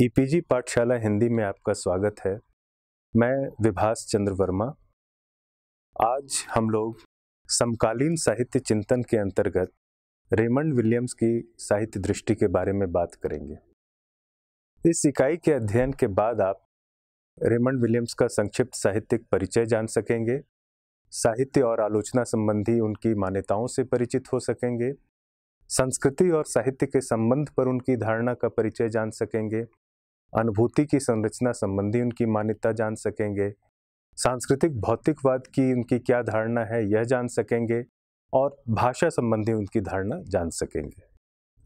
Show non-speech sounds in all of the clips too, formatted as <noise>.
e-PG e पाठशाला हिंदी में आपका स्वागत है मैं विभास चंद्र वर्मा आज हम लोग समकालीन साहित्य चिंतन के अंतर्गत रेमंड विलियम्स की साहित्य दृष्टि के बारे में बात करेंगे इस इकाई के अध्ययन के बाद आप रेमंड विलियम्स का संक्षिप्त साहित्यिक परिचय जान सकेंगे साहित्य और आलोचना संबंधी उनकी मान्यताओं से परिचित हो सकेंगे संस्कृति और साहित्य के संबंध पर उनकी धारणा का परिचय जान सकेंगे अनुभूति की संरचना संबंधी उनकी मान्यता जान सकेंगे सांस्कृतिक भौतिकवाद की उनकी क्या धारणा है यह जान सकेंगे और भाषा संबंधी उनकी धारणा जान सकेंगे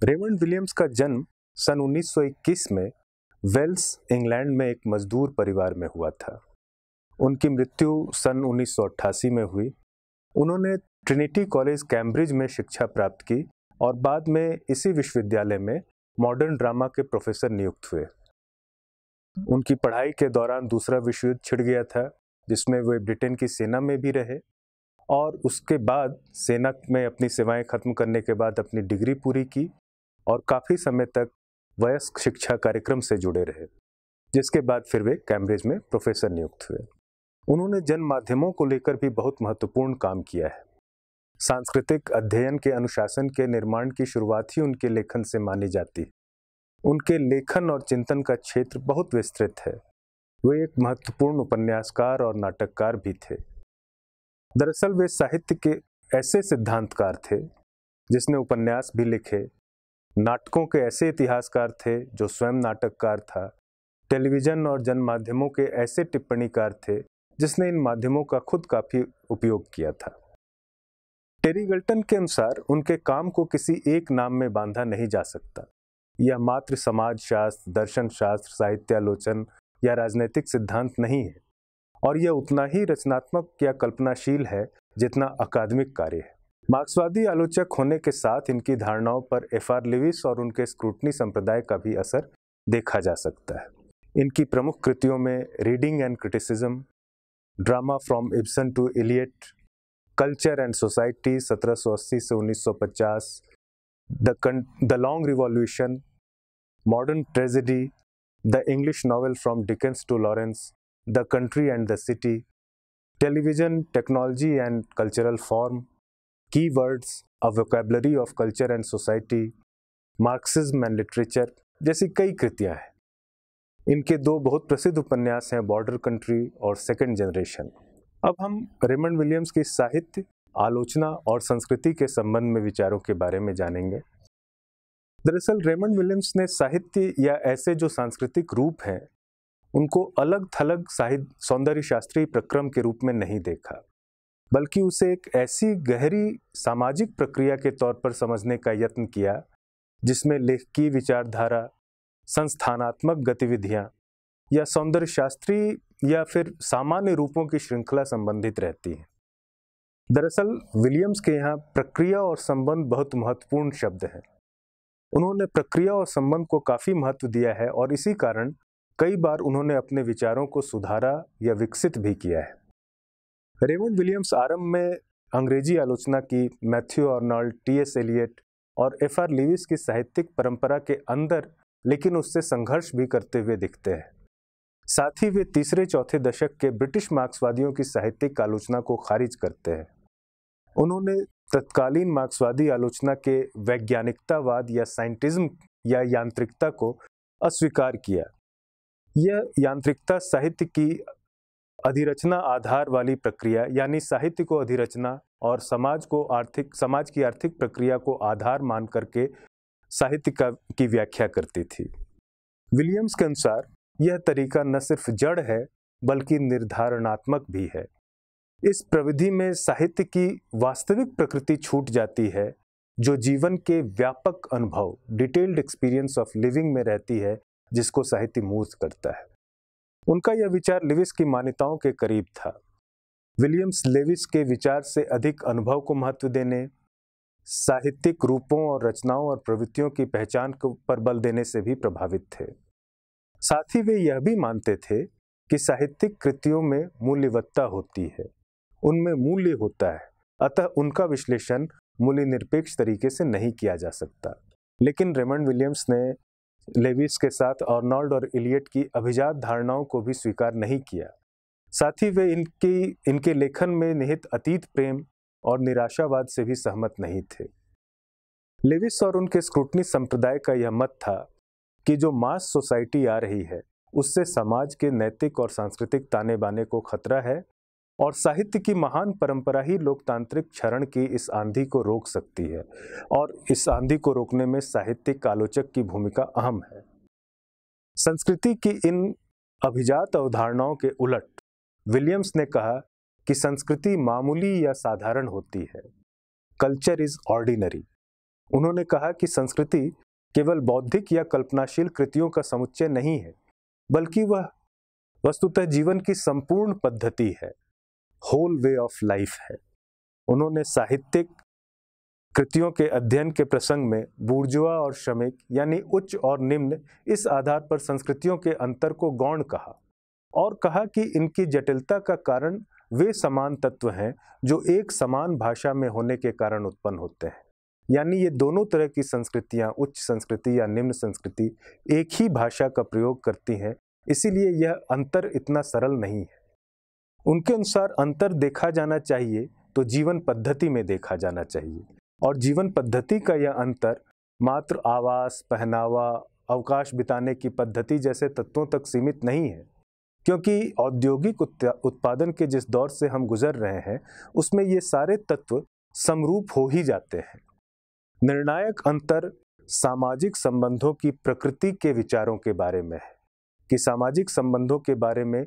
रेमंड विलियम्स का जन्म सन 1921 में वेल्स इंग्लैंड में एक मजदूर परिवार में हुआ था उनकी मृत्यु सन 1988 में हुई उन्होंने ट्रिनिटी कॉलेज कैम्ब्रिज में शिक्षा प्राप्त की और बाद में इसी विश्वविद्यालय में मॉडर्न ड्रामा के प्रोफेसर नियुक्त हुए उनकी पढ़ाई के दौरान दूसरा विश्व युद्ध छिड़ गया था जिसमें वे ब्रिटेन की सेना में भी रहे और उसके बाद सेना में अपनी सेवाएं खत्म करने के बाद अपनी डिग्री पूरी की और काफ़ी समय तक वयस्क शिक्षा कार्यक्रम से जुड़े रहे जिसके बाद फिर वे कैम्ब्रिज में प्रोफेसर नियुक्त हुए उन्होंने जन माध्यमों को लेकर भी बहुत महत्वपूर्ण काम किया है सांस्कृतिक अध्ययन के अनुशासन के निर्माण की शुरुआत ही उनके लेखन से मानी जाती है उनके लेखन और चिंतन का क्षेत्र बहुत विस्तृत है वे एक महत्वपूर्ण उपन्यासकार और नाटककार भी थे दरअसल वे साहित्य के ऐसे सिद्धांतकार थे जिसने उपन्यास भी लिखे नाटकों के ऐसे इतिहासकार थे जो स्वयं नाटककार था टेलीविज़न और जन माध्यमों के ऐसे टिप्पणीकार थे जिसने इन माध्यमों का खुद काफ़ी उपयोग किया था टेरी गल्टन के अनुसार उनके काम को किसी एक नाम में बांधा नहीं जा सकता यह मात्र समाज शास्त्र दर्शन शास्त्र साहित्यालोचन या राजनीतिक सिद्धांत नहीं है और यह उतना ही रचनात्मक या कल्पनाशील है जितना अकादमिक कार्य है मार्क्सवादी आलोचक होने के साथ इनकी धारणाओं पर एफ आर लिविस और उनके स्क्रूटनी संप्रदाय का भी असर देखा जा सकता है इनकी प्रमुख कृतियों में reading and criticism drama from Ibsen to Eliot culture and society 1780 से 1950 पचास the long revolution modern tragedy, the English novel from Dickens to Lawrence, the country and the city, television, technology and cultural form, keywords, a vocabulary of culture and society, Marxism and literature जैसी कई कृतियां हैं इनके दो बहुत प्रसिद्ध उपन्यास हैं बॉर्डर कंट्री और सेकेंड जनरेशन अब हम रेमंड विलियम्स की साहित्य आलोचना और संस्कृति के संबंध में विचारों के बारे में जानेंगे दरअसल रेमंड विलियम्स ने साहित्य या ऐसे जो सांस्कृतिक रूप हैं उनको अलग थलग साहित्य सौंदर्य शास्त्री प्रक्रम के रूप में नहीं देखा बल्कि उसे एक ऐसी गहरी सामाजिक प्रक्रिया के तौर पर समझने का यत्न किया जिसमें लेखकीय विचारधारा संस्थानात्मक गतिविधियाँ या सौंदर्य शास्त्री या फिर सामान्य रूपों की श्रृंखला संबंधित रहती हैं दरअसल विलियम्स के यहाँ प्रक्रिया और संबंध बहुत महत्वपूर्ण शब्द हैं उन्होंने प्रक्रिया और संबंध को काफ़ी महत्व दिया है और इसी कारण कई बार उन्होंने अपने विचारों को सुधारा या विकसित भी किया है रेवन विलियम्स आरंभ में अंग्रेजी आलोचना की Matthew Arnold T S Eliot और एफ आर लिविस की साहित्यिक परंपरा के अंदर लेकिन उससे संघर्ष भी करते हुए दिखते हैं साथ ही वे तीसरे चौथे दशक के ब्रिटिश मार्क्सवादियों की साहित्यिक आलोचना को खारिज करते हैं उन्होंने तत्कालीन मार्क्सवादी आलोचना के वैज्ञानिकतावाद या साइंटिज्म या यांत्रिकता को अस्वीकार किया यह यांत्रिकता साहित्य की अधिरचना आधार वाली प्रक्रिया यानी साहित्य को अधिरचना और समाज को आर्थिक समाज की आर्थिक प्रक्रिया को आधार मान करके साहित्य का की व्याख्या करती थी विलियम्स के अनुसार यह तरीका न सिर्फ जड़ है बल्कि निर्धारणात्मक भी है इस प्रविधि में साहित्य की वास्तविक प्रकृति छूट जाती है जो जीवन के व्यापक अनुभव डिटेल्ड एक्सपीरियंस ऑफ लिविंग में रहती है जिसको साहित्य मूर्त करता है उनका यह विचार लिविस की मान्यताओं के करीब था विलियम्स लेविस के विचार से अधिक अनुभव को महत्व देने साहित्यिक रूपों और रचनाओं और प्रवृत्तियों की पहचान पर बल देने से भी प्रभावित थे साथ ही वे यह भी मानते थे कि साहित्यिक कृतियों में मूल्यवत्ता होती है उनमें मूल्य होता है अतः उनका विश्लेषण मूल्य निरपेक्ष तरीके से नहीं किया जा सकता लेकिन रेमंड विलियम्स ने लेविस के साथ ऑर्नॉल्ड और इलियट की अभिजात धारणाओं को भी स्वीकार नहीं किया साथ ही वे इनकी इनके लेखन में निहित अतीत प्रेम और निराशावाद से भी सहमत नहीं थे लेविस और उनके स्क्रूटनी संप्रदाय का यह मत था कि जो मास सोसाइटी आ रही है उससे समाज के नैतिक और सांस्कृतिक ताने बाने को खतरा है और साहित्य की महान परंपरा ही लोकतांत्रिक क्षरण की इस आंधी को रोक सकती है और इस आंधी को रोकने में साहित्यिक आलोचक की भूमिका अहम है संस्कृति की इन अभिजात अवधारणाओं के उलट विलियम्स ने कहा कि संस्कृति मामूली या साधारण होती है कल्चर इज ऑर्डिनरी उन्होंने कहा कि संस्कृति केवल बौद्धिक या कल्पनाशील कृतियों का समुच्चय नहीं है बल्कि वह वस्तुतः जीवन की संपूर्ण पद्धति है होल वे ऑफ लाइफ है उन्होंने साहित्यिक कृतियों के अध्ययन के प्रसंग में बुर्जुआ और श्रमिक यानी उच्च और निम्न इस आधार पर संस्कृतियों के अंतर को गौण कहा और कहा कि इनकी जटिलता का कारण वे समान तत्व हैं जो एक समान भाषा में होने के कारण उत्पन्न होते हैं यानी ये दोनों तरह की संस्कृतियाँ उच्च संस्कृति या निम्न संस्कृति एक ही भाषा का प्रयोग करती हैं इसीलिए यह अंतर इतना सरल नहीं है उनके अनुसार अंतर देखा जाना चाहिए तो जीवन पद्धति में देखा जाना चाहिए और जीवन पद्धति का यह अंतर मात्र आवास पहनावा अवकाश बिताने की पद्धति जैसे तत्वों तक सीमित नहीं है क्योंकि औद्योगिक उत्पादन के जिस दौर से हम गुजर रहे हैं उसमें ये सारे तत्व समरूप हो ही जाते हैं निर्णायक अंतर सामाजिक संबंधों की प्रकृति के विचारों के बारे में है कि सामाजिक संबंधों के बारे में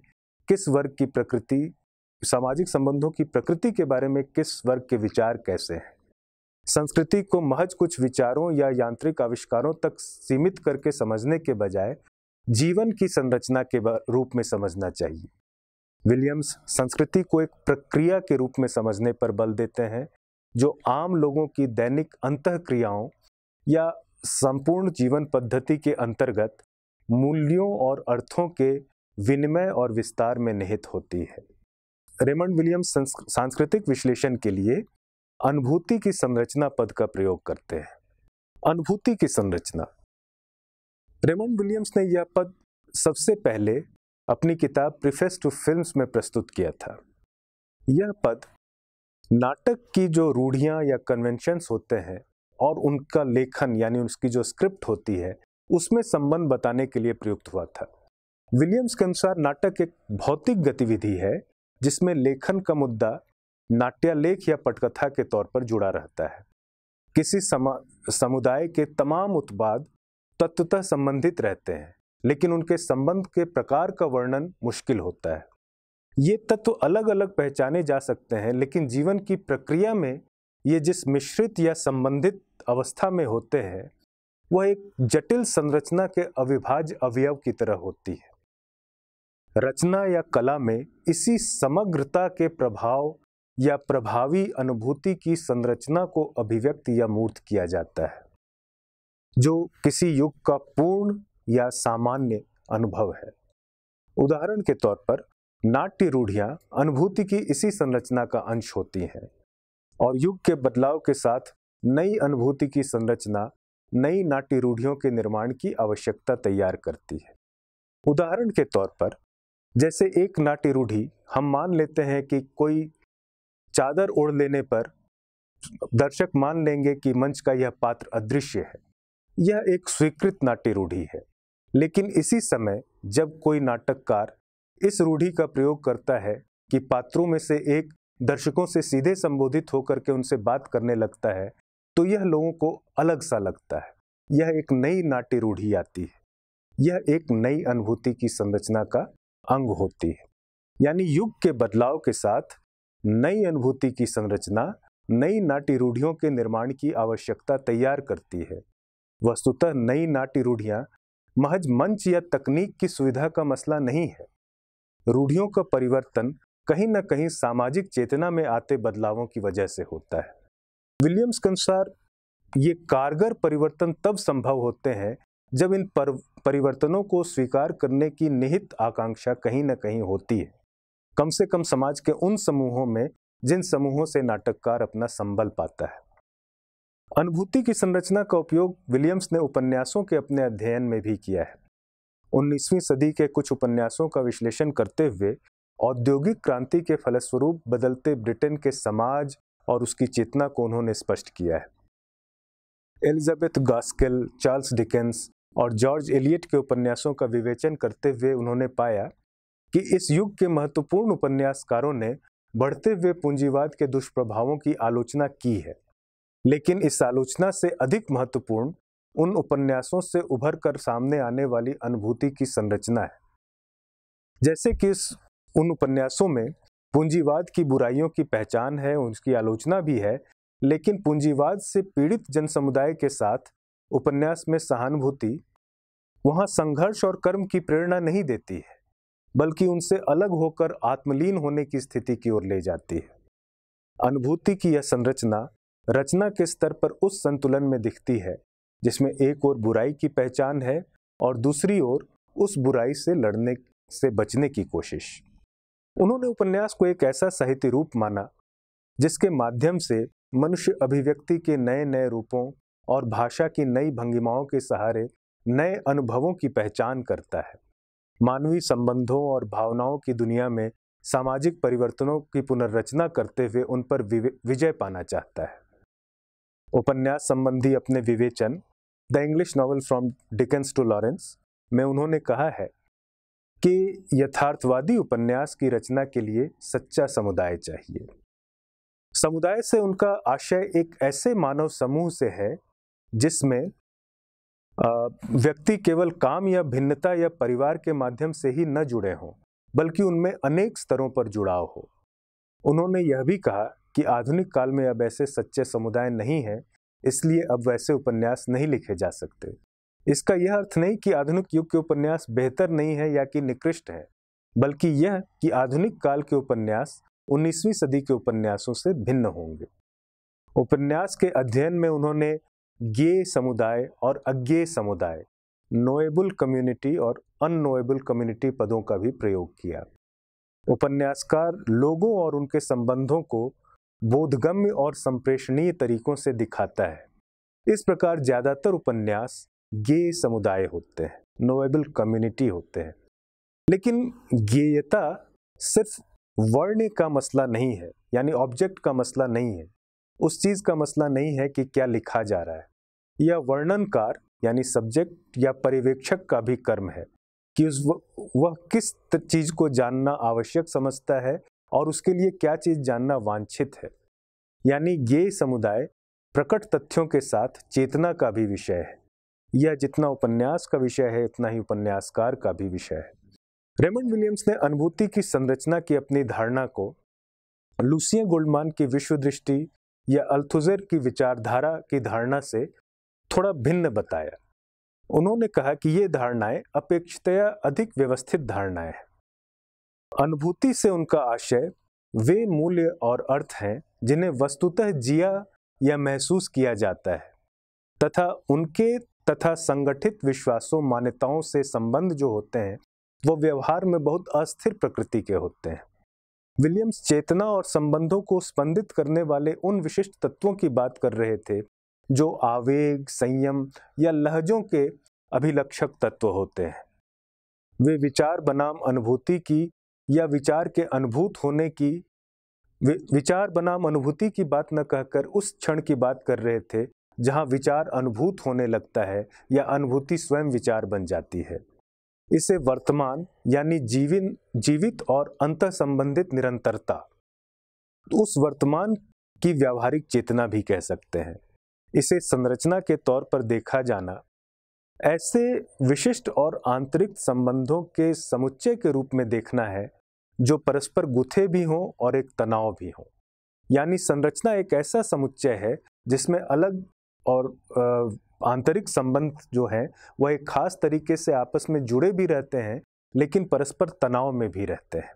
किस वर्ग की प्रकृति सामाजिक संबंधों की प्रकृति के बारे में किस वर्ग के विचार कैसे हैं संस्कृति को महज कुछ विचारों या यांत्रिक आविष्कारों तक सीमित करके समझने के बजाय जीवन की संरचना के रूप में समझना चाहिए विलियम्स संस्कृति को एक प्रक्रिया के रूप में समझने पर बल देते हैं जो आम लोगों की दैनिक अंत क्रियाओं या संपूर्ण जीवन पद्धति के अंतर्गत मूल्यों और अर्थों के विनिमय और विस्तार में निहित होती है रेमंड विलियम्स सांस्कृतिक विश्लेषण के लिए अनुभूति की संरचना पद का प्रयोग करते हैं अनुभूति की संरचना रेमंड विलियम्स ने यह पद सबसे पहले अपनी किताब प्रिफेस टू फिल्म्स में प्रस्तुत किया था यह पद नाटक की जो रूढ़ियां या कन्वेंशंस होते हैं और उनका लेखन यानी उसकी जो स्क्रिप्ट होती है उसमें संबंध बताने के लिए प्रयुक्त हुआ था विलियम्स के अनुसार नाटक एक भौतिक गतिविधि है जिसमें लेखन का मुद्दा नाट्यालेख या पटकथा के तौर पर जुड़ा रहता है किसी समुदाय के तमाम उत्पाद तत्वतः संबंधित रहते हैं लेकिन उनके संबंध के प्रकार का वर्णन मुश्किल होता है ये तत्व अलग अलग पहचाने जा सकते हैं लेकिन जीवन की प्रक्रिया में ये जिस मिश्रित या संबंधित अवस्था में होते हैं वह एक जटिल संरचना के अविभाज्य अवयव की तरह होती है रचना या कला में इसी समग्रता के प्रभाव या प्रभावी अनुभूति की संरचना को अभिव्यक्त या मूर्त किया जाता है जो किसी युग का पूर्ण या सामान्य अनुभव है उदाहरण के तौर पर नाट्य रूढ़ियां अनुभूति की इसी संरचना का अंश होती हैं और युग के बदलाव के साथ नई अनुभूति की संरचना नई नाट्य रूढ़ियों के निर्माण की आवश्यकता तैयार करती है उदाहरण के तौर पर जैसे एक नाट्य रूढ़ी हम मान लेते हैं कि कोई चादर ओढ़ लेने पर दर्शक मान लेंगे कि मंच का यह पात्र अदृश्य है यह एक स्वीकृत नाट्य रूढ़ी है लेकिन इसी समय जब कोई नाटककार इस रूढ़ी का प्रयोग करता है कि पात्रों में से एक दर्शकों से सीधे संबोधित होकर के उनसे बात करने लगता है तो यह लोगों को अलग सा लगता है यह एक नई नाट्य रूढ़ी आती है यह एक नई अनुभूति की संरचना का अंग होती है यानी युग के बदलाव के साथ नई अनुभूति की संरचना नई नाट्य रूढ़ियों के निर्माण की आवश्यकता तैयार करती है वस्तुतः नई नाट्य रूढ़ियाँ महज मंच या तकनीक की सुविधा का मसला नहीं है रूढ़ियों का परिवर्तन कहीं न कहीं सामाजिक चेतना में आते बदलावों की वजह से होता है विलियम्स के अनुसार ये कारगर परिवर्तन तब संभव होते हैं जब इन पर, परिवर्तनों को स्वीकार करने की निहित आकांक्षा कहीं ना कहीं होती है कम से कम समाज के उन समूहों में जिन समूहों से नाटककार अपना संबल पाता है अनुभूति की संरचना का उपयोग विलियम्स ने उपन्यासों के अपने अध्ययन में भी किया है 19वीं सदी के कुछ उपन्यासों का विश्लेषण करते हुए औद्योगिक क्रांति के फलस्वरूप बदलते ब्रिटेन के समाज और उसकी चेतना को उन्होंने स्पष्ट किया है एलिजाबेथ गास्केल चार्ल्स डिकेंस और जॉर्ज एलियट के उपन्यासों का विवेचन करते हुए उन्होंने पाया कि इस युग के महत्वपूर्ण उपन्यासकारों ने बढ़ते हुए पूंजीवाद के दुष्प्रभावों की आलोचना की है लेकिन इस आलोचना से अधिक महत्वपूर्ण उन उपन्यासों से उभर कर सामने आने वाली अनुभूति की संरचना है जैसे कि इस उन उपन्यासों में पूंजीवाद की बुराइयों की पहचान है उनकी आलोचना भी है लेकिन पूंजीवाद से पीड़ित जनसमुदाय के साथ उपन्यास में सहानुभूति वहाँ संघर्ष और कर्म की प्रेरणा नहीं देती है बल्कि उनसे अलग होकर आत्मलीन होने की स्थिति की ओर ले जाती है अनुभूति की यह संरचना रचना के स्तर पर उस संतुलन में दिखती है जिसमें एक ओर बुराई की पहचान है और दूसरी ओर उस बुराई से लड़ने से बचने की कोशिश उन्होंने उपन्यास को एक ऐसा साहित्य रूप माना जिसके माध्यम से मनुष्य अभिव्यक्ति के नए नए रूपों और भाषा की नई भंगिमाओं के सहारे नए अनुभवों की पहचान करता है मानवीय संबंधों और भावनाओं की दुनिया में सामाजिक परिवर्तनों की पुनर्रचना करते हुए उन पर विजय पाना चाहता है उपन्यास संबंधी अपने विवेचन the English novel from Dickens to Lawrence में उन्होंने कहा है कि यथार्थवादी उपन्यास की रचना के लिए सच्चा समुदाय चाहिए समुदाय से उनका आशय एक ऐसे मानव समूह से है जिसमें व्यक्ति केवल काम या भिन्नता या परिवार के माध्यम से ही न जुड़े हों बल्कि उनमें अनेक स्तरों पर जुड़ाव हो उन्होंने यह भी कहा कि आधुनिक काल में अब ऐसे सच्चे समुदाय नहीं हैं इसलिए अब वैसे उपन्यास नहीं लिखे जा सकते इसका यह अर्थ नहीं कि आधुनिक युग के उपन्यास बेहतर नहीं है या कि निकृष्ट है बल्कि यह कि आधुनिक काल के उपन्यास 19वीं सदी के उपन्यासों से भिन्न होंगे उपन्यास के अध्ययन में उन्होंने गे समुदाय और अज्ञे समुदाय नोएबल कम्युनिटी और अननोएबल कम्युनिटी पदों का भी प्रयोग किया उपन्यासकार लोगों और उनके संबंधों को बोधगम्य और संप्रेषणीय तरीकों से दिखाता है इस प्रकार ज़्यादातर उपन्यास गे समुदाय होते हैं नोएबल कम्युनिटी होते हैं लेकिन गेयता सिर्फ वर्ण का मसला नहीं है यानी ऑब्जेक्ट का मसला नहीं है उस चीज़ का मसला नहीं है कि क्या लिखा जा रहा है यह वर्णनकार यानी सब्जेक्ट या पर्यवेक्षक का भी कर्म है कि उस वह किस चीज को जानना आवश्यक समझता है और उसके लिए क्या चीज जानना वांछित है यानी ये समुदाय प्रकट तथ्यों के साथ चेतना का भी विषय है यह जितना उपन्यास का विषय है इतना ही उपन्यासकार का भी विषय है रेमंड विलियम्स ने अनुभूति की संरचना की अपनी धारणा को लूसिया गोल्डमान की विश्व दृष्टि या अल्थुजर की विचारधारा की धारणा से थोड़ा भिन्न बताया उन्होंने कहा कि ये धारणाएं अपेक्षतया अधिक व्यवस्थित धारणाएं हैं अनुभूति से उनका आशय वे मूल्य और अर्थ हैं जिन्हें वस्तुतः जिया या महसूस किया जाता है तथा उनके तथा संगठित विश्वासों मान्यताओं से संबंध जो होते हैं वो व्यवहार में बहुत अस्थिर प्रकृति के होते हैं विलियम्स चेतना और संबंधों को स्पंदित करने वाले उन विशिष्ट तत्वों की बात कर रहे थे जो आवेग संयम या लहजों के अभिलक्षक तत्व होते हैं वे विचार बनाम अनुभूति की या विचार के अनुभूत होने की विचार बनाम अनुभूति की बात न कहकर उस क्षण की बात कर रहे थे जहाँ विचार अनुभूत होने लगता है या अनुभूति स्वयं विचार बन जाती है इसे वर्तमान यानी जीविन जीवित और अंत संबंधित निरंतरता उस वर्तमान की व्यावहारिक चेतना भी कह सकते हैं इसे संरचना के तौर पर देखा जाना ऐसे विशिष्ट और आंतरिक संबंधों के समुच्चय के रूप में देखना है जो परस्पर गुथे भी हों और एक तनाव भी हो यानी संरचना एक ऐसा समुच्चय है जिसमें अलग और आंतरिक संबंध जो है वह एक खास तरीके से आपस में जुड़े भी रहते हैं लेकिन परस्पर तनाव में भी रहते हैं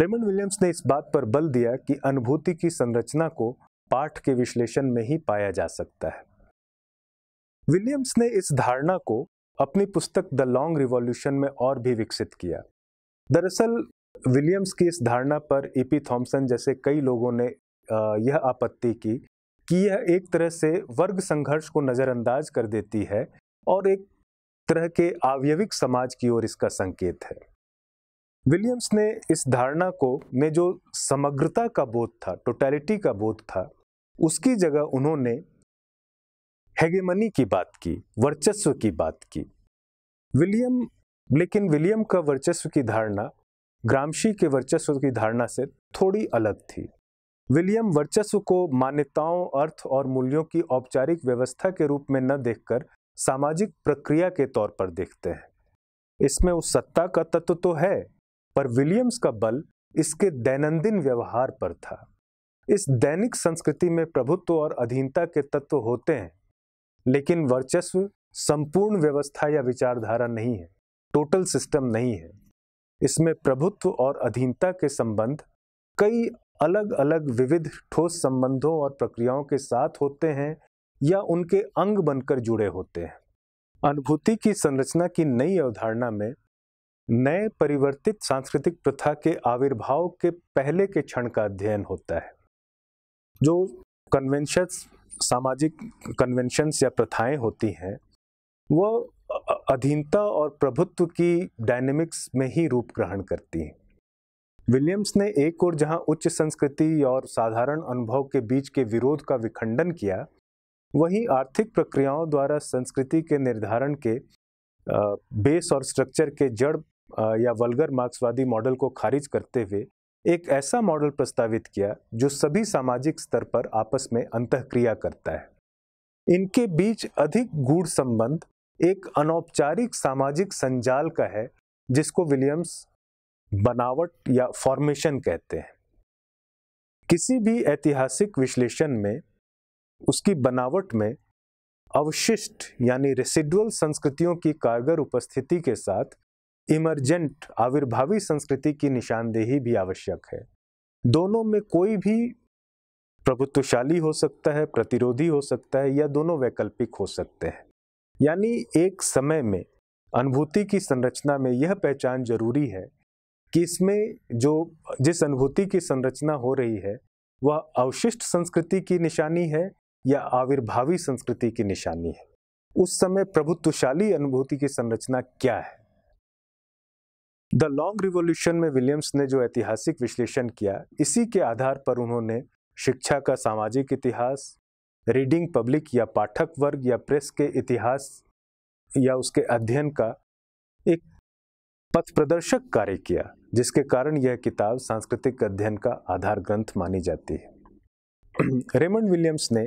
रेमंड विलियम्स ने इस बात पर बल दिया कि अनुभूति की संरचना को पाठ के विश्लेषण में ही पाया जा सकता है विलियम्स ने इस धारणा को अपनी पुस्तक द लॉन्ग रिवॉल्यूशन में और भी विकसित किया दरअसल विलियम्स की इस धारणा पर ए e पी थॉम्सन जैसे कई लोगों ने यह आपत्ति की कि यह एक तरह से वर्ग संघर्ष को नज़रअंदाज कर देती है और एक तरह के आवयविक समाज की ओर इसका संकेत है विलियम्स ने इस धारणा को में जो समग्रता का बोध था टोटैलिटी का बोध था उसकी जगह उन्होंने हेगेमनी की बात की वर्चस्व की बात की विलियम लेकिन विलियम का वर्चस्व की धारणा ग्रामशी के वर्चस्व की धारणा से थोड़ी अलग थी विलियम वर्चस्व को मान्यताओं अर्थ और मूल्यों की औपचारिक व्यवस्था के रूप में न देखकर सामाजिक प्रक्रिया के तौर पर देखते हैं इसमें उस सत्ता का तत्व तो है पर विलियम्स का बल इसके दैनंदिन व्यवहार पर था इस दैनिक संस्कृति में प्रभुत्व और अधीनता के तत्व होते हैं लेकिन वर्चस्व संपूर्ण व्यवस्था या विचारधारा नहीं है टोटल सिस्टम नहीं है इसमें प्रभुत्व और अधीनता के संबंध कई अलग अलग विविध ठोस संबंधों और प्रक्रियाओं के साथ होते हैं या उनके अंग बनकर जुड़े होते हैं अनुभूति की संरचना की नई अवधारणा में नए परिवर्तित सांस्कृतिक प्रथा के आविर्भाव के पहले के क्षण का अध्ययन होता है जो कन्वेंशंस सामाजिक कन्वेंशंस या प्रथाएं होती हैं वो अधीनता और प्रभुत्व की डायनेमिक्स में ही रूप ग्रहण करती हैं विलियम्स ने एक और जहां उच्च संस्कृति और साधारण अनुभव के बीच के विरोध का विखंडन किया वहीं आर्थिक प्रक्रियाओं द्वारा संस्कृति के निर्धारण के बेस और स्ट्रक्चर के जड़ या वलगर मार्क्सवादी मॉडल को खारिज करते हुए एक ऐसा मॉडल प्रस्तावित किया जो सभी सामाजिक स्तर पर आपस में अंतक्रिया करता है इनके बीच अधिक गूढ़ संबंध एक अनौपचारिक सामाजिक संजाल का है जिसको विलियम्स बनावट या फॉर्मेशन कहते हैं किसी भी ऐतिहासिक विश्लेषण में उसकी बनावट में अवशिष्ट यानी रेसिडुअल संस्कृतियों की कारगर उपस्थिति के साथ इमरजेंट आविर्भावी संस्कृति की निशानदेही भी आवश्यक है दोनों में कोई भी प्रभुत्वशाली हो सकता है प्रतिरोधी हो सकता है या दोनों वैकल्पिक हो सकते हैं यानी एक समय में अनुभूति की संरचना में यह पहचान जरूरी है कि इसमें जो जिस अनुभूति की संरचना हो रही है वह अवशिष्ट संस्कृति की निशानी है या आविर्भावी संस्कृति की निशानी है उस समय प्रभुत्वशाली अनुभूति की संरचना क्या है द लॉन्ग रिवोल्यूशन में विलियम्स ने जो ऐतिहासिक विश्लेषण किया इसी के आधार पर उन्होंने शिक्षा का सामाजिक इतिहास रीडिंग पब्लिक या पाठक वर्ग या प्रेस के इतिहास या उसके अध्ययन का एक पथ प्रदर्शक कार्य किया जिसके कारण यह किताब सांस्कृतिक अध्ययन का आधार ग्रंथ मानी जाती है रेमंड <clears throat> विलियम्स ने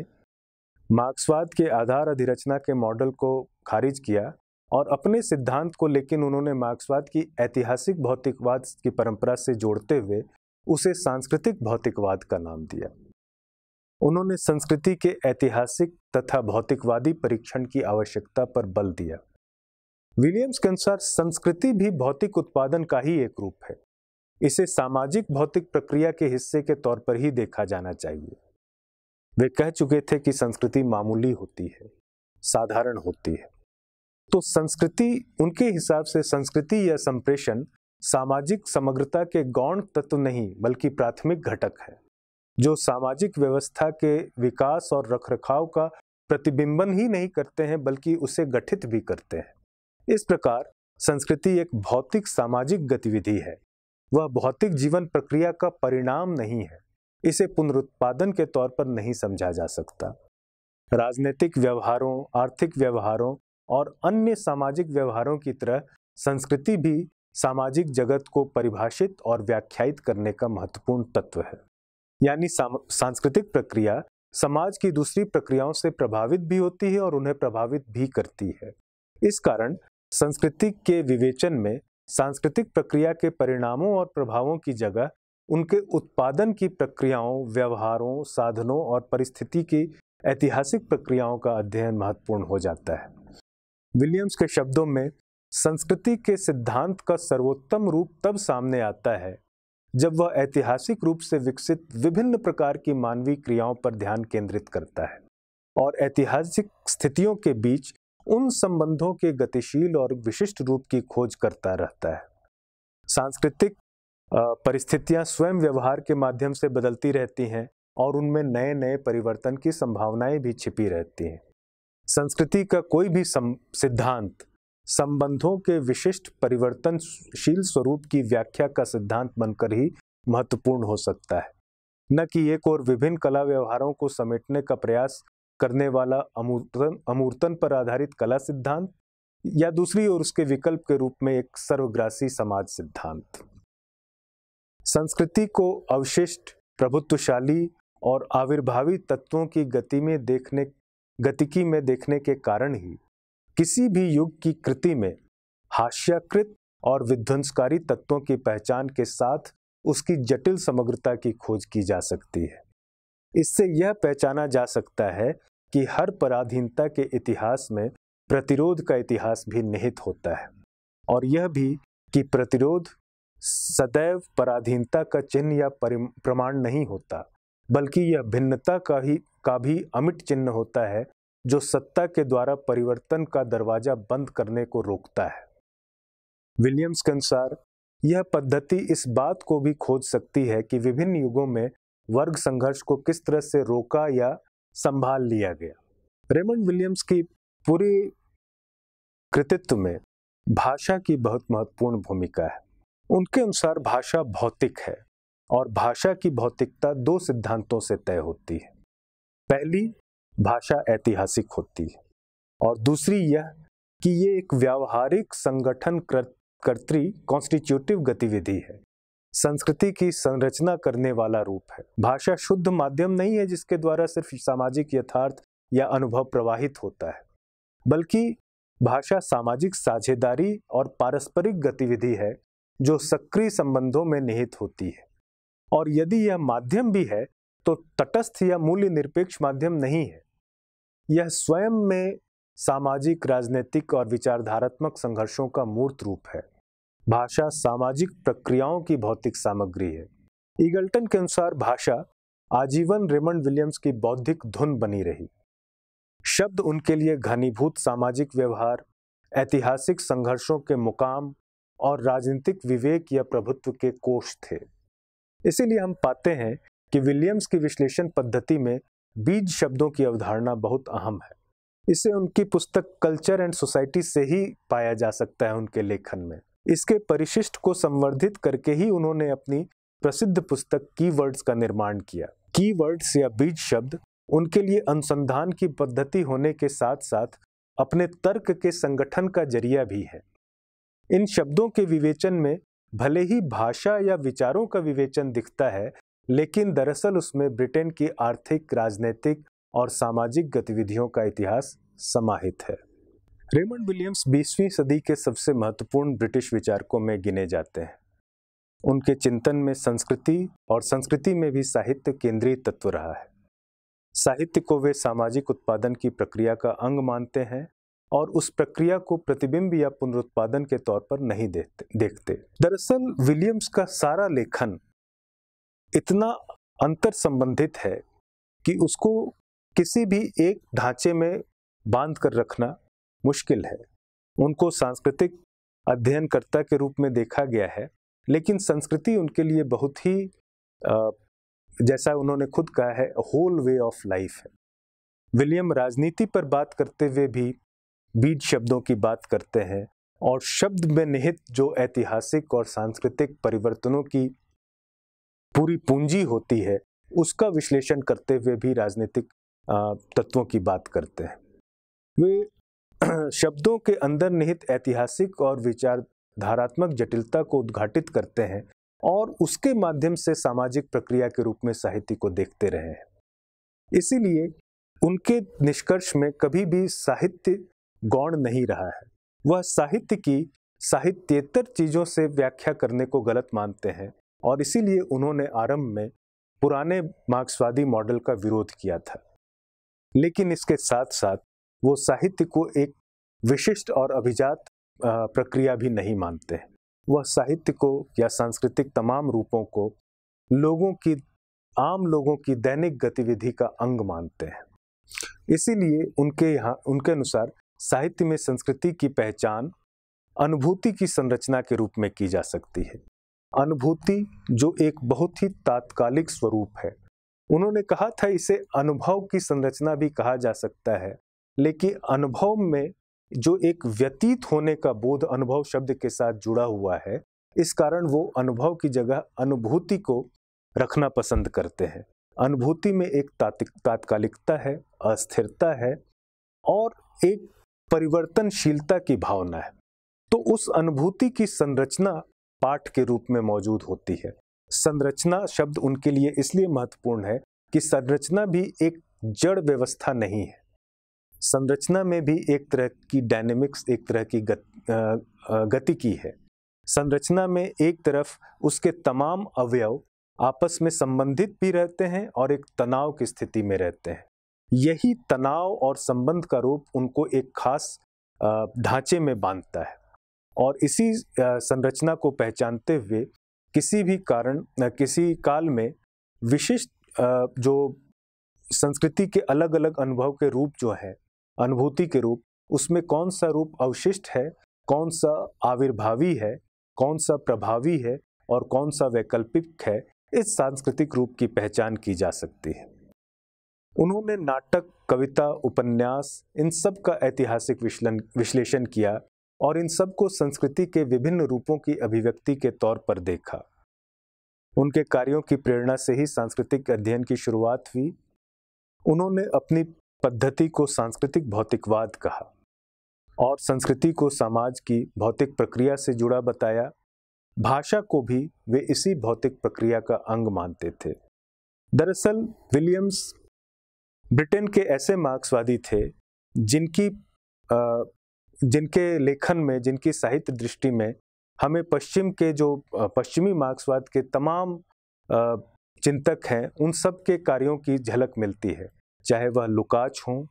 मार्क्सवाद के आधार अधिरचना के मॉडल को खारिज किया और अपने सिद्धांत को लेकिन उन्होंने मार्क्सवाद की ऐतिहासिक भौतिकवाद की परंपरा से जोड़ते हुए उसे सांस्कृतिक भौतिकवाद का नाम दिया उन्होंने संस्कृति के ऐतिहासिक तथा भौतिकवादी परीक्षण की आवश्यकता पर बल दिया विलियम्स के अनुसार संस्कृति भी भौतिक उत्पादन का ही एक रूप है इसे सामाजिक भौतिक प्रक्रिया के हिस्से के तौर पर ही देखा जाना चाहिए वे कह चुके थे कि संस्कृति मामूली होती है साधारण होती है तो संस्कृति उनके हिसाब से संस्कृति या संप्रेषण सामाजिक समग्रता के गौण तत्व नहीं बल्कि प्राथमिक घटक है जो सामाजिक व्यवस्था के विकास और रखरखाव का प्रतिबिंबन ही नहीं करते हैं बल्कि उसे गठित भी करते हैं इस प्रकार संस्कृति एक भौतिक सामाजिक गतिविधि है वह भौतिक जीवन प्रक्रिया का परिणाम नहीं है इसे पुनरुत्पादन के तौर पर नहीं समझा जा सकता राजनीतिक व्यवहारों आर्थिक व्यवहारों और अन्य सामाजिक व्यवहारों की तरह संस्कृति भी सामाजिक जगत को परिभाषित और व्याख्यायित करने का महत्वपूर्ण तत्व है यानी सांस्कृतिक प्रक्रिया समाज की दूसरी प्रक्रियाओं से प्रभावित भी होती है और उन्हें प्रभावित भी करती है इस कारण संस्कृति के विवेचन में सांस्कृतिक प्रक्रिया के परिणामों और प्रभावों की जगह उनके उत्पादन की प्रक्रियाओं व्यवहारों साधनों और परिस्थिति की ऐतिहासिक प्रक्रियाओं का अध्ययन महत्वपूर्ण हो जाता है विलियम्स के शब्दों में संस्कृति के सिद्धांत का सर्वोत्तम रूप तब सामने आता है जब वह ऐतिहासिक रूप से विकसित विभिन्न प्रकार की मानवीय क्रियाओं पर ध्यान केंद्रित करता है और ऐतिहासिक स्थितियों के बीच उन संबंधों के गतिशील और विशिष्ट रूप की खोज करता रहता है सांस्कृतिक परिस्थितियां स्वयं व्यवहार के माध्यम से बदलती रहती हैं और उनमें नए नए परिवर्तन की संभावनाएं भी छिपी रहती हैं संस्कृति का कोई भी सिद्धांत संबंधों के विशिष्ट परिवर्तनशील स्वरूप की व्याख्या का सिद्धांत बनकर ही महत्वपूर्ण हो सकता है न कि एक और विभिन्न कला व्यवहारों को समेटने का प्रयास करने वाला अमूर्तन अमूर्तन पर आधारित कला सिद्धांत या दूसरी ओर उसके विकल्प के रूप में एक सर्वग्रासी समाज सिद्धांत संस्कृति को अवशिष्ट प्रभुत्वशाली और आविर्भावी तत्वों की गति में देखने गतिकी में देखने के कारण ही किसी भी युग की कृति में हास्याकृत और विध्वंसकारी तत्वों की पहचान के साथ उसकी जटिल समग्रता की खोज की जा सकती है इससे यह पहचाना जा सकता है कि हर पराधीनता के इतिहास में प्रतिरोध का इतिहास भी निहित होता है और यह भी कि प्रतिरोध सदैव पराधीनता का चिन्ह या प्रमाण नहीं होता बल्कि यह भिन्नता का ही का भी अमिट चिन्ह होता है जो सत्ता के द्वारा परिवर्तन का दरवाजा बंद करने को रोकता है विलियम्स के अनुसार यह पद्धति इस बात को भी खोज सकती है कि विभिन्न युगों में वर्ग संघर्ष को किस तरह से रोका या संभाल लिया गया रेमंड विलियम्स की पूरी कृतित्व में भाषा की बहुत महत्वपूर्ण भूमिका है उनके अनुसार भाषा भौतिक है और भाषा की भौतिकता दो सिद्धांतों से तय होती है पहली भाषा ऐतिहासिक होती है और दूसरी यह कि ये एक व्यावहारिक संगठन कर्त्री कॉन्स्टिट्यूटिव गतिविधि है संस्कृति की संरचना करने वाला रूप है भाषा शुद्ध माध्यम नहीं है जिसके द्वारा सिर्फ सामाजिक यथार्थ या अनुभव प्रवाहित होता है बल्कि भाषा सामाजिक साझेदारी और पारस्परिक गतिविधि है जो सक्रिय संबंधों में निहित होती है और यदि यह माध्यम भी है तो तटस्थ या मूल्य निरपेक्ष माध्यम नहीं है यह स्वयं में सामाजिक राजनीतिक और विचारधारात्मक संघर्षों का मूर्त रूप है भाषा सामाजिक प्रक्रियाओं की भौतिक सामग्री है ईगल्टन के अनुसार भाषा आजीवन रेमंड विलियम्स की बौद्धिक धुन बनी रही शब्द उनके लिए घनीभूत सामाजिक व्यवहार ऐतिहासिक संघर्षों के मुकाम और राजनीतिक विवेक या प्रभुत्व के कोष थे इसीलिए हम पाते हैं कि विलियम्स की विश्लेषण पद्धति में बीज शब्दों की अवधारणा बहुत अहम है इसे उनकी पुस्तक कल्चर एंड सोसाइटी से ही पाया जा सकता है उनके लेखन में इसके परिशिष्ट को संवर्धित करके ही उन्होंने अपनी प्रसिद्ध पुस्तक कीवर्ड्स का निर्माण किया कीवर्ड्स या बीज शब्द उनके लिए अनुसंधान की पद्धति होने के साथ साथ अपने तर्क के संगठन का जरिया भी है इन शब्दों के विवेचन में भले ही भाषा या विचारों का विवेचन दिखता है लेकिन दरअसल उसमें ब्रिटेन की आर्थिक राजनीतिक और सामाजिक गतिविधियों का इतिहास समाहित है रेमंड विलियम्स 20वीं सदी के सबसे महत्वपूर्ण ब्रिटिश विचारकों में गिने जाते हैं उनके चिंतन में संस्कृति और संस्कृति में भी साहित्य केंद्रीय तत्व रहा है साहित्य को वे सामाजिक उत्पादन की प्रक्रिया का अंग मानते हैं और उस प्रक्रिया को प्रतिबिंब या पुनरुत्पादन के तौर पर नहीं देखते देखते दरअसल विलियम्स का सारा लेखन इतना अंतर संबंधित है कि उसको किसी भी एक ढांचे में बांध कर रखना मुश्किल है उनको सांस्कृतिक अध्ययनकर्ता के रूप में देखा गया है लेकिन संस्कृति उनके लिए बहुत ही जैसा उन्होंने खुद कहा है होल वे ऑफ लाइफ है विलियम राजनीति पर बात करते हुए भी बीज शब्दों की बात करते हैं और शब्द में निहित जो ऐतिहासिक और सांस्कृतिक परिवर्तनों की पूरी पूंजी होती है उसका विश्लेषण करते हुए भी राजनीतिक तत्वों की बात करते हैं वे <clears throat> शब्दों के अंदर निहित ऐतिहासिक और विचारधारात्मक जटिलता को उद्घाटित करते हैं और उसके माध्यम से सामाजिक प्रक्रिया के रूप में साहित्य को देखते रहे हैं इसीलिए उनके निष्कर्ष में कभी भी साहित्य गौण नहीं रहा है वह साहित्य की साहित्यतर चीज़ों से व्याख्या करने को गलत मानते हैं और इसीलिए उन्होंने आरंभ में पुराने मार्क्सवादी मॉडल का विरोध किया था लेकिन इसके साथ साथ वो साहित्य को एक विशिष्ट और अभिजात प्रक्रिया भी नहीं मानते हैं वह साहित्य को या सांस्कृतिक तमाम रूपों को लोगों की आम लोगों की दैनिक गतिविधि का अंग मानते हैं इसीलिए उनके यहाँ उनके अनुसार साहित्य में संस्कृति की पहचान अनुभूति की संरचना के रूप में की जा सकती है अनुभूति जो एक बहुत ही तात्कालिक स्वरूप है उन्होंने कहा था इसे अनुभव की संरचना भी कहा जा सकता है लेकिन अनुभव में जो एक व्यतीत होने का बोध अनुभव शब्द के साथ जुड़ा हुआ है इस कारण वो अनुभव की जगह अनुभूति को रखना पसंद करते हैं अनुभूति में एक तात्कालिकता है अस्थिरता है और एक परिवर्तनशीलता की भावना है तो उस अनुभूति की संरचना पाठ के रूप में मौजूद होती है संरचना शब्द उनके लिए इसलिए महत्वपूर्ण है कि संरचना भी एक जड़ व्यवस्था नहीं है संरचना में भी एक तरह की डायनेमिक्स एक तरह की गत, गति की है संरचना में एक तरफ उसके तमाम अवयव आपस में संबंधित भी रहते हैं और एक तनाव की स्थिति में रहते हैं यही तनाव और संबंध का रूप उनको एक खास ढांचे में बांधता है और इसी संरचना को पहचानते हुए किसी भी कारण किसी काल में विशिष्ट जो संस्कृति के अलग अलग अनुभव के रूप जो है अनुभूति के रूप उसमें कौन सा रूप अवशिष्ट है कौन सा आविर्भावी है कौन सा प्रभावी है और कौन सा वैकल्पिक है इस सांस्कृतिक रूप की पहचान की जा सकती है उन्होंने नाटक कविता उपन्यास इन सब का ऐतिहासिक विश्लेषण किया और इन सब को संस्कृति के विभिन्न रूपों की अभिव्यक्ति के तौर पर देखा उनके कार्यों की प्रेरणा से ही सांस्कृतिक अध्ययन की शुरुआत हुई उन्होंने अपनी पद्धति को सांस्कृतिक भौतिकवाद कहा और संस्कृति को समाज की भौतिक प्रक्रिया से जुड़ा बताया भाषा को भी वे इसी भौतिक प्रक्रिया का अंग मानते थे दरअसल विलियम्स ब्रिटेन के ऐसे मार्क्सवादी थे जिनकी जिनके लेखन में जिनकी साहित्य दृष्टि में हमें पश्चिम के जो पश्चिमी मार्क्सवाद के तमाम चिंतक हैं उन सब के कार्यों की झलक मिलती है चाहे वह लुकाच हों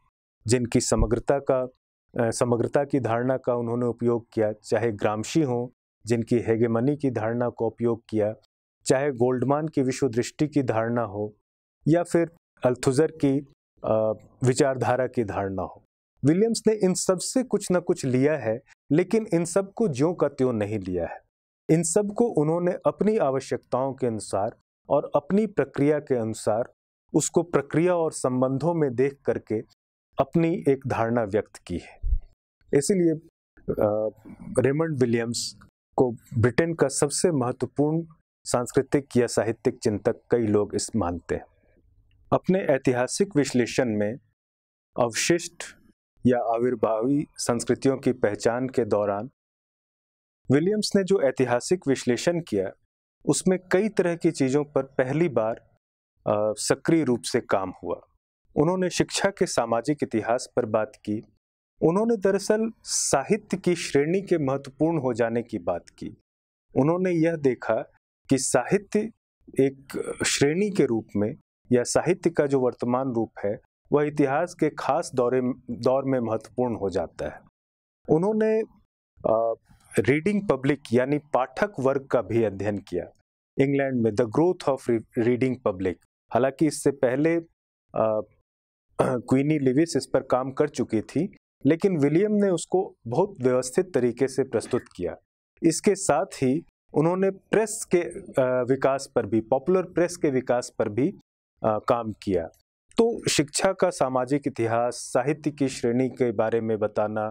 जिनकी समग्रता का समग्रता की धारणा का उन्होंने उपयोग किया चाहे ग्रामशी हों जिनकी हेगेमनी की धारणा का उपयोग किया चाहे गोल्डमान की विश्व दृष्टि की धारणा हो या फिर अल्थुजर की विचारधारा की धारणा हो विलियम्स ने इन सब से कुछ ना कुछ लिया है लेकिन इन सब को ज्यों का त्यों नहीं लिया है इन सब को उन्होंने अपनी आवश्यकताओं के अनुसार और अपनी प्रक्रिया के अनुसार उसको प्रक्रिया और संबंधों में देख करके अपनी एक धारणा व्यक्त की है इसीलिए रेमंड विलियम्स को ब्रिटेन का सबसे महत्वपूर्ण सांस्कृतिक या साहित्यिक चिंतक कई लोग इस मानते हैं अपने ऐतिहासिक विश्लेषण में अवशिष्ट या आविर्भावी संस्कृतियों की पहचान के दौरान विलियम्स ने जो ऐतिहासिक विश्लेषण किया उसमें कई तरह की चीज़ों पर पहली बार सक्रिय रूप से काम हुआ उन्होंने शिक्षा के सामाजिक इतिहास पर बात की उन्होंने दरअसल साहित्य की श्रेणी के महत्वपूर्ण हो जाने की बात की उन्होंने यह देखा कि साहित्य एक श्रेणी के रूप में या साहित्य का जो वर्तमान रूप है वह इतिहास के खास दौरे दौर में महत्वपूर्ण हो जाता है उन्होंने आ, रीडिंग पब्लिक यानी पाठक वर्ग का भी अध्ययन किया इंग्लैंड में the growth of reading public हालांकि इससे पहले क्वीनी लिविस इस पर काम कर चुकी थी लेकिन विलियम ने उसको बहुत व्यवस्थित तरीके से प्रस्तुत किया इसके साथ ही उन्होंने प्रेस के विकास पर भी पॉपुलर प्रेस के विकास पर भी काम किया तो शिक्षा का सामाजिक इतिहास साहित्य की श्रेणी के बारे में बताना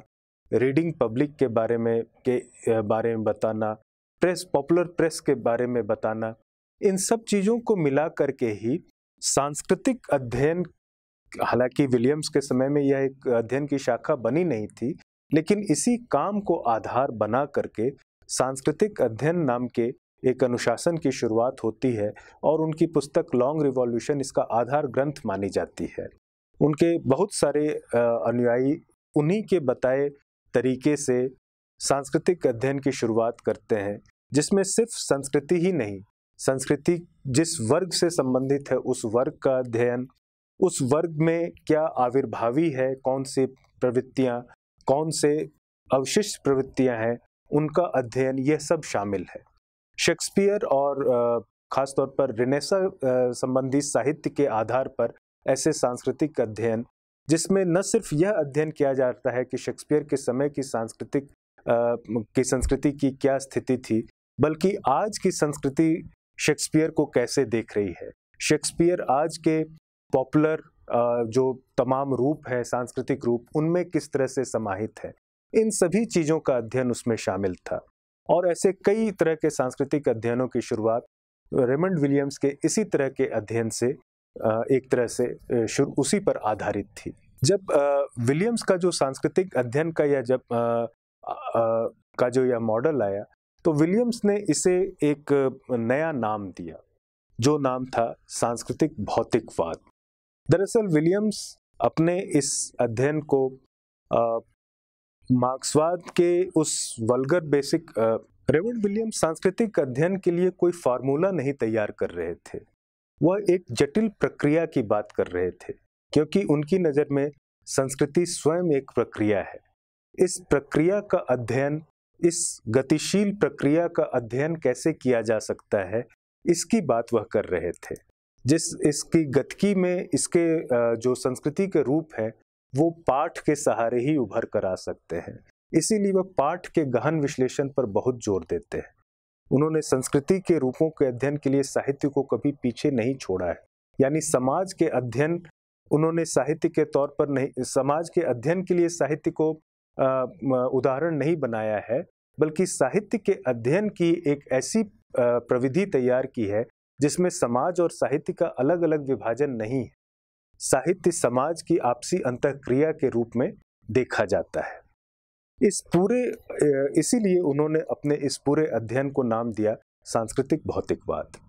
रीडिंग पब्लिक के बारे में के बारे में बताना प्रेस पॉपुलर प्रेस के बारे में बताना इन सब चीज़ों को मिला करके ही सांस्कृतिक अध्ययन हालांकि विलियम्स के समय में यह एक अध्ययन की शाखा बनी नहीं थी लेकिन इसी काम को आधार बना करके सांस्कृतिक अध्ययन नाम के एक अनुशासन की शुरुआत होती है और उनकी पुस्तक लॉन्ग रिवॉल्यूशन इसका आधार ग्रंथ मानी जाती है उनके बहुत सारे अनुयायी उन्हीं के बताए तरीके से सांस्कृतिक अध्ययन की शुरुआत करते हैं जिसमें सिर्फ संस्कृति ही नहीं संस्कृति जिस वर्ग से संबंधित है उस वर्ग का अध्ययन उस वर्ग में क्या आविर्भावी है कौन सी प्रवृत्तियाँ कौन से अवशिष्ट प्रवृत्तियाँ हैं उनका अध्ययन यह सब शामिल है शेक्सपियर और ख़ासतौर पर रिनेसा संबंधी साहित्य के आधार पर ऐसे सांस्कृतिक अध्ययन जिसमें न सिर्फ यह अध्ययन किया जाता है कि शेक्सपियर के समय की सांस्कृतिक की संस्कृति की क्या स्थिति थी बल्कि आज की संस्कृति शेक्सपियर को कैसे देख रही है शेक्सपियर आज के पॉपुलर जो तमाम रूप है सांस्कृतिक रूप उनमें किस तरह से समाहित है इन सभी चीज़ों का अध्ययन उसमें शामिल था और ऐसे कई तरह के सांस्कृतिक अध्ययनों की शुरुआत रेमंड विलियम्स के इसी तरह के अध्ययन से एक तरह से शुरू उसी पर आधारित थी जब विलियम्स का जो सांस्कृतिक अध्ययन का या जब आ, आ, का जो यह मॉडल आया तो विलियम्स ने इसे एक नया नाम दिया जो नाम था सांस्कृतिक भौतिकवाद दरअसल विलियम्स अपने इस अध्ययन को मार्क्सवाद के उस वलगर बेसिक रेवल्ड विलियम सांस्कृतिक अध्ययन के लिए कोई फार्मूला नहीं तैयार कर रहे थे वह एक जटिल प्रक्रिया की बात कर रहे थे क्योंकि उनकी नज़र में संस्कृति स्वयं एक प्रक्रिया है इस प्रक्रिया का अध्ययन इस गतिशील प्रक्रिया का अध्ययन कैसे किया जा सकता है इसकी बात वह कर रहे थे जिस इसकी गतकी में इसके जो संस्कृति के रूप हैं वो पाठ के सहारे ही उभर कर आ सकते हैं इसीलिए वह पाठ के गहन विश्लेषण पर बहुत जोर देते हैं उन्होंने संस्कृति के रूपों के अध्ययन के लिए साहित्य को कभी पीछे नहीं छोड़ा है यानी समाज के अध्ययन उन्होंने साहित्य के तौर पर नहीं समाज के अध्ययन के लिए साहित्य को उदाहरण नहीं बनाया है बल्कि साहित्य के अध्ययन की एक ऐसी प्रविधि तैयार की है जिसमें समाज और साहित्य का अलग अलग विभाजन नहीं है साहित्य समाज की आपसी अंतक्रिया के रूप में देखा जाता है इस पूरे इसीलिए उन्होंने अपने इस पूरे अध्ययन को नाम दिया सांस्कृतिक भौतिकवाद